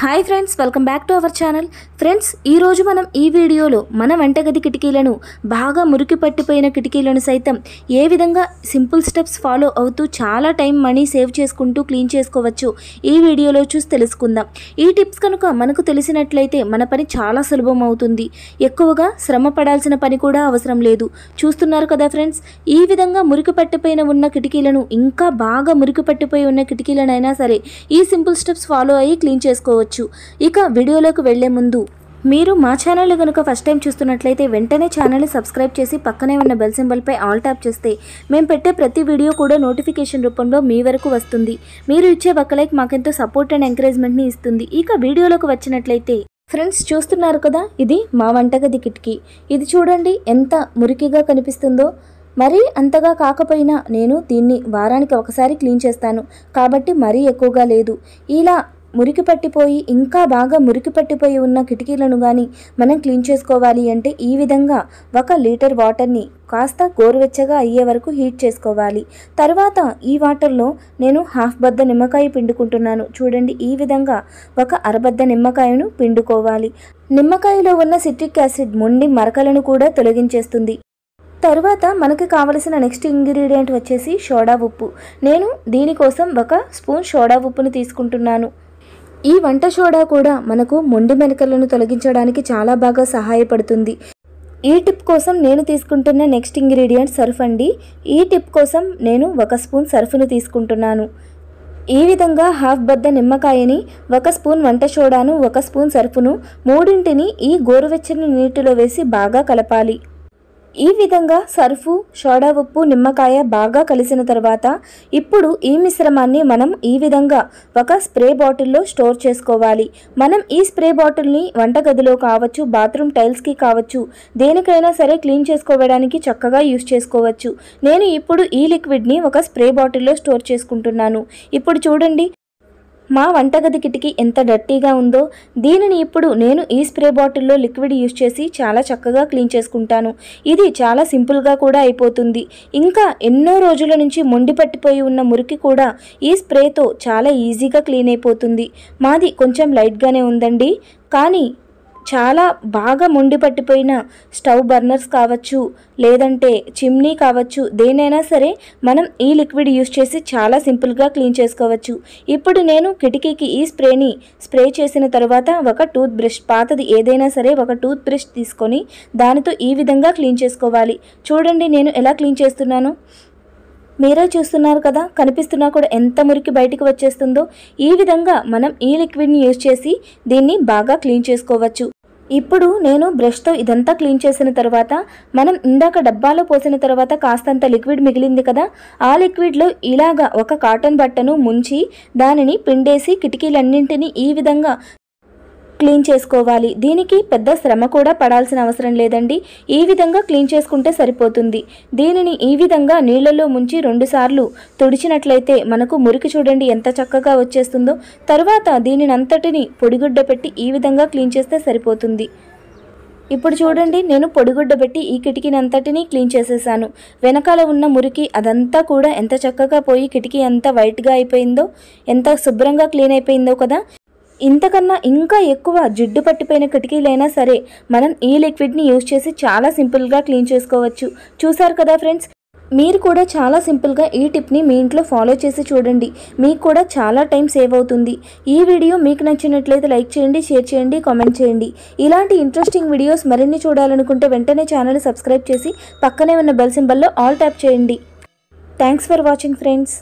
hi friends welcome back to our channel friends ఈరోజు మనం ఈ వీడియోలో మన వంటగది కిటికీలను బాగా మురికి పట్టిపోయిన కిటికీలను సైతం ఏ విధంగా సింపుల్ స్టెప్స్ ఫాలో అవుతూ చాలా టైం మనీ సేవ్ చేసుకుంటూ క్లీన్ చేసుకోవచ్చు ఈ వీడియోలో చూసి తెలుసుకుందాం ఈ టిప్స్ కనుక మనకు తెలిసినట్లయితే మన పని చాలా సులభం అవుతుంది ఎక్కువగా శ్రమ పడాల్సిన పని కూడా అవసరం లేదు చూస్తున్నారు కదా ఫ్రెండ్స్ ఈ విధంగా మురికి పట్టిపోయిన ఉన్న కిటికీలను ఇంకా బాగా మురికి పట్టిపోయి ఉన్న కిటికీలనైనా సరే ఈ సింపుల్ స్టెప్స్ ఫాలో అయ్యి క్లీన్ చేసుకోవచ్చు చేసుకోవచ్చు ఇక వీడియోలోకి వెళ్లే ముందు మీరు మా ఛానల్ కనుక ఫస్ట్ టైం చూస్తున్నట్లయితే వెంటనే ఛానల్ని సబ్స్క్రైబ్ చేసి పక్కనే ఉన్న బెల్ సింబల్పై ఆల్ ట్యాప్ చేస్తే మేము పెట్టే ప్రతి వీడియో కూడా నోటిఫికేషన్ రూపంలో మీ వరకు వస్తుంది మీరు ఇచ్చే ఒక్క లైక్ మాకెంతో సపోర్ట్ అండ్ ఎంకరేజ్మెంట్ని ఇస్తుంది ఇక వీడియోలోకి వచ్చినట్లయితే ఫ్రెండ్స్ చూస్తున్నారు కదా ఇది మా వంటగది కిటికీ ఇది చూడండి ఎంత మురికిగా కనిపిస్తుందో మరీ అంతగా కాకపోయినా నేను దీన్ని వారానికి ఒకసారి క్లీన్ చేస్తాను కాబట్టి మరీ ఎక్కువగా లేదు ఇలా మురికి పట్టిపోయి ఇంకా బాగా మురికి పట్టిపోయి ఉన్న కిటికీలను కానీ మనం క్లీన్ చేసుకోవాలి అంటే ఈ విధంగా ఒక లీటర్ వాటర్ని కాస్త గోరువెచ్చగా అయ్యే వరకు హీట్ చేసుకోవాలి తర్వాత ఈ వాటర్లో నేను హాఫ్ బద్ద నిమ్మకాయ పిండుకుంటున్నాను చూడండి ఈ విధంగా ఒక అరబద్ద నిమ్మకాయను పిండుకోవాలి నిమ్మకాయలో ఉన్న సిట్రిక్ యాసిడ్ మొండి మరకలను కూడా తొలగించేస్తుంది తరువాత మనకి కావలసిన నెక్స్ట్ ఇంగ్రీడియంట్ వచ్చేసి సోడా ఉప్పు నేను దీనికోసం ఒక స్పూన్ సోడా ఉప్పును తీసుకుంటున్నాను ఈ వంట సోడా కూడా మనకు మొండి మెనకలను తొలగించడానికి చాలా బాగా సహాయపడుతుంది ఈ టిప్ కోసం నేను తీసుకుంటున్న నెక్స్ట్ ఇంగ్రీడియంట్ సర్ఫ్ అండి ఈ టిప్ కోసం నేను ఒక స్పూన్ సర్ఫ్ను తీసుకుంటున్నాను ఈ విధంగా హాఫ్ బద్ద నిమ్మకాయని ఒక స్పూన్ వంట సోడాను ఒక స్పూన్ సర్ఫును మూడింటిని ఈ గోరువెచ్చని నీటిలో వేసి బాగా కలపాలి ఈ విధంగా సర్ఫు సోడా ఉప్పు నిమ్మకాయ బాగా కలిసిన తర్వాత ఇప్పుడు ఈ మిశ్రమాన్ని మనం ఈ విధంగా ఒక స్ప్రే బాటిల్లో స్టోర్ చేసుకోవాలి మనం ఈ స్ప్రే బాటిల్ని వంటగదిలో కావచ్చు బాత్రూమ్ టైల్స్కి కావచ్చు దేనికైనా సరే క్లీన్ చేసుకోవడానికి చక్కగా యూస్ చేసుకోవచ్చు నేను ఇప్పుడు ఈ లిక్విడ్ని ఒక స్ప్రే బాటిల్లో స్టోర్ చేసుకుంటున్నాను ఇప్పుడు చూడండి మా వంటగది కిటికీ ఎంత డర్టీగా ఉందో దీనిని ఇప్పుడు నేను ఈ స్ప్రే బాటిల్లో లిక్విడ్ యూజ్ చేసి చాలా చక్కగా క్లీన్ చేసుకుంటాను ఇది చాలా సింపుల్గా కూడా అయిపోతుంది ఇంకా ఎన్నో రోజుల నుంచి మొండి పట్టిపోయి ఉన్న మురికి కూడా ఈ స్ప్రేతో చాలా ఈజీగా క్లీన్ అయిపోతుంది మాది కొంచెం లైట్గానే ఉందండి కానీ చాలా బాగా మొండి పట్టిపోయిన స్టవ్ బర్నర్స్ కావచ్చు లేదంటే చిమ్నీ కావచ్చు దేనైనా సరే మనం ఈ లిక్విడ్ యూస్ చేసి చాలా సింపుల్గా క్లీన్ చేసుకోవచ్చు ఇప్పుడు నేను కిటికీకి ఈ స్ప్రేని స్ప్రే చేసిన తర్వాత ఒక టూత్ బ్రష్ పాతది ఏదైనా సరే ఒక టూత్ బ్రష్ తీసుకొని దానితో ఈ విధంగా క్లీన్ చేసుకోవాలి చూడండి నేను ఎలా క్లీన్ చేస్తున్నాను మీరే చూస్తున్నారు కదా కనిపిస్తున్నా కూడా ఎంత మురికి బయటికి వచ్చేస్తుందో ఈ విధంగా మనం ఈ లిక్విడ్ని యూజ్ చేసి దీన్ని బాగా క్లీన్ చేసుకోవచ్చు ఇప్పుడు నేను బ్రష్తో ఇదంతా క్లీన్ చేసిన తర్వాత మనం ఇందాక డబ్బాలో పోసిన తర్వాత కాస్తంత లిక్విడ్ మిగిలింది కదా ఆ లిక్విడ్లో ఇలాగా ఒక కాటన్ బట్టను ముంచి దానిని పిండేసి కిటికీలన్నింటినీ ఈ విధంగా క్లీన్ చేసుకోవాలి దీనికి పెద్ద శ్రమ కూడా పడాల్సిన అవసరం లేదండి ఈ విధంగా క్లీన్ చేసుకుంటే సరిపోతుంది దీనిని ఈ విధంగా నీళ్లలో ముంచి రెండుసార్లు తుడిచినట్లయితే మనకు మురికి చూడండి ఎంత చక్కగా వచ్చేస్తుందో తర్వాత దీనిని అంతటిని పొడిగుడ్డ పెట్టి ఈ విధంగా క్లీన్ చేస్తే సరిపోతుంది ఇప్పుడు చూడండి నేను పొడిగుడ్డ పెట్టి ఈ కిటికీని క్లీన్ చేసేసాను వెనకాల ఉన్న మురికి అదంతా కూడా ఎంత చక్కగా పోయి కిటికీ ఎంత వైట్గా అయిపోయిందో ఎంత శుభ్రంగా క్లీన్ అయిపోయిందో కదా ఇంతకన్నా ఇంకా ఎక్కువ జిడ్డు పట్టిపోయిన కిటికీలైనా సరే మనం ఈ లిక్విడ్ని యూజ్ చేసి చాలా సింపుల్గా క్లీన్ చేసుకోవచ్చు చూసారు కదా ఫ్రెండ్స్ మీరు కూడా చాలా సింపుల్గా ఈ టిప్ని మీ ఇంట్లో ఫాలో చేసి చూడండి మీకు కూడా చాలా టైం సేవ్ అవుతుంది ఈ వీడియో మీకు నచ్చినట్లయితే లైక్ చేయండి షేర్ చేయండి కామెంట్ చేయండి ఇలాంటి ఇంట్రెస్టింగ్ వీడియోస్ మరిన్ని చూడాలనుకుంటే వెంటనే ఛానల్ సబ్స్క్రైబ్ చేసి పక్కనే ఉన్న బెల్ సింబల్లో ఆల్ ట్యాప్ చేయండి థ్యాంక్స్ ఫర్ వాచింగ్ ఫ్రెండ్స్